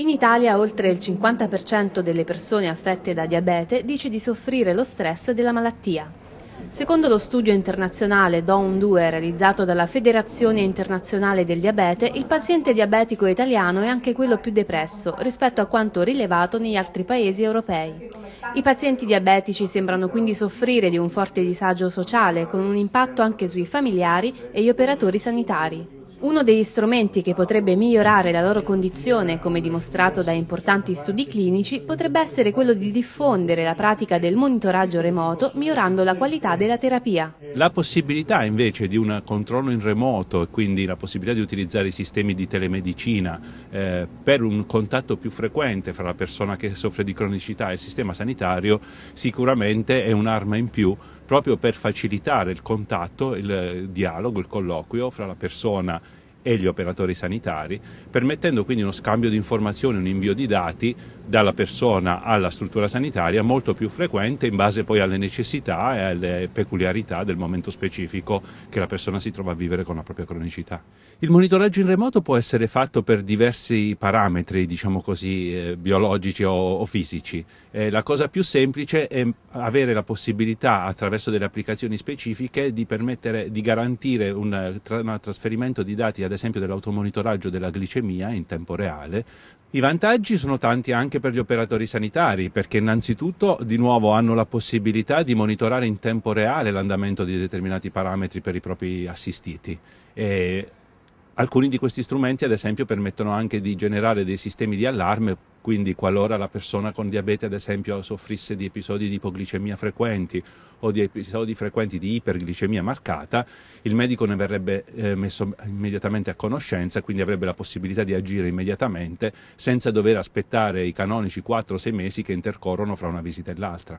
In Italia oltre il 50% delle persone affette da diabete dice di soffrire lo stress della malattia. Secondo lo studio internazionale DON 2 realizzato dalla Federazione Internazionale del Diabete, il paziente diabetico italiano è anche quello più depresso rispetto a quanto rilevato negli altri paesi europei. I pazienti diabetici sembrano quindi soffrire di un forte disagio sociale con un impatto anche sui familiari e gli operatori sanitari. Uno degli strumenti che potrebbe migliorare la loro condizione, come dimostrato da importanti studi clinici, potrebbe essere quello di diffondere la pratica del monitoraggio remoto migliorando la qualità della terapia. La possibilità invece di un controllo in remoto e quindi la possibilità di utilizzare i sistemi di telemedicina eh, per un contatto più frequente fra la persona che soffre di cronicità e il sistema sanitario sicuramente è un'arma in più proprio per facilitare il contatto, il dialogo, il colloquio fra la persona e gli operatori sanitari, permettendo quindi uno scambio di informazioni, un invio di dati dalla persona alla struttura sanitaria molto più frequente in base poi alle necessità e alle peculiarità del momento specifico che la persona si trova a vivere con la propria cronicità. Il monitoraggio in remoto può essere fatto per diversi parametri, diciamo così, eh, biologici o, o fisici. Eh, la cosa più semplice è avere la possibilità attraverso delle applicazioni specifiche di permettere di garantire un, eh, tra, un trasferimento di dati a ad esempio dell'automonitoraggio della glicemia in tempo reale. I vantaggi sono tanti anche per gli operatori sanitari, perché innanzitutto di nuovo hanno la possibilità di monitorare in tempo reale l'andamento di determinati parametri per i propri assistiti. E Alcuni di questi strumenti, ad esempio, permettono anche di generare dei sistemi di allarme, quindi qualora la persona con diabete, ad esempio, soffrisse di episodi di ipoglicemia frequenti o di episodi frequenti di iperglicemia marcata, il medico ne verrebbe eh, messo immediatamente a conoscenza, quindi avrebbe la possibilità di agire immediatamente senza dover aspettare i canonici 4-6 mesi che intercorrono fra una visita e l'altra.